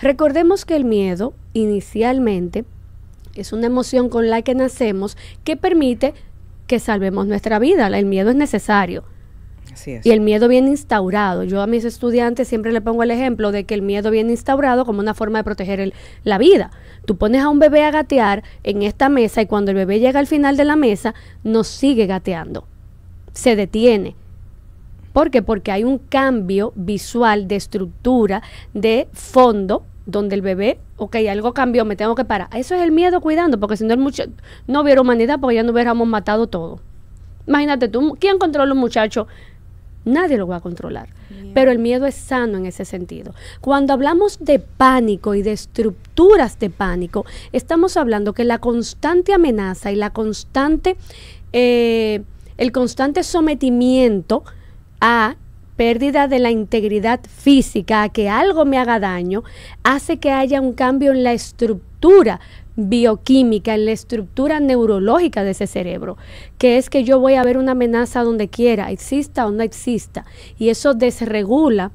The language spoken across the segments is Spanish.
Recordemos que el miedo inicialmente es una emoción con la que nacemos que permite que salvemos nuestra vida. El miedo es necesario. Y el miedo viene instaurado. Yo a mis estudiantes siempre le pongo el ejemplo de que el miedo viene instaurado como una forma de proteger la vida. Tú pones a un bebé a gatear en esta mesa y cuando el bebé llega al final de la mesa, no sigue gateando. Se detiene ¿Por qué? Porque hay un cambio visual de estructura, de fondo, donde el bebé, ok, algo cambió, me tengo que parar. Eso es el miedo cuidando, porque si no, el mucho, no hubiera humanidad, porque ya no hubiéramos matado todo. Imagínate tú, ¿quién controla un muchacho? Nadie lo va a controlar. Pero el miedo es sano en ese sentido. Cuando hablamos de pánico y de estructuras de pánico, estamos hablando que la constante amenaza y la constante, eh, el constante sometimiento a pérdida de la integridad física, a que algo me haga daño, hace que haya un cambio en la estructura bioquímica, en la estructura neurológica de ese cerebro, que es que yo voy a ver una amenaza donde quiera, exista o no exista, y eso desregula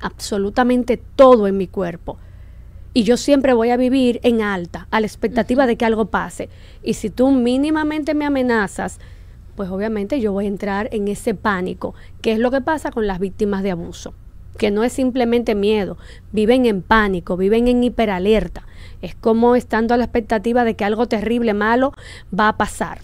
absolutamente todo en mi cuerpo. Y yo siempre voy a vivir en alta, a la expectativa de que algo pase. Y si tú mínimamente me amenazas, pues obviamente yo voy a entrar en ese pánico, que es lo que pasa con las víctimas de abuso, que no es simplemente miedo, viven en pánico, viven en hiperalerta, es como estando a la expectativa de que algo terrible, malo va a pasar.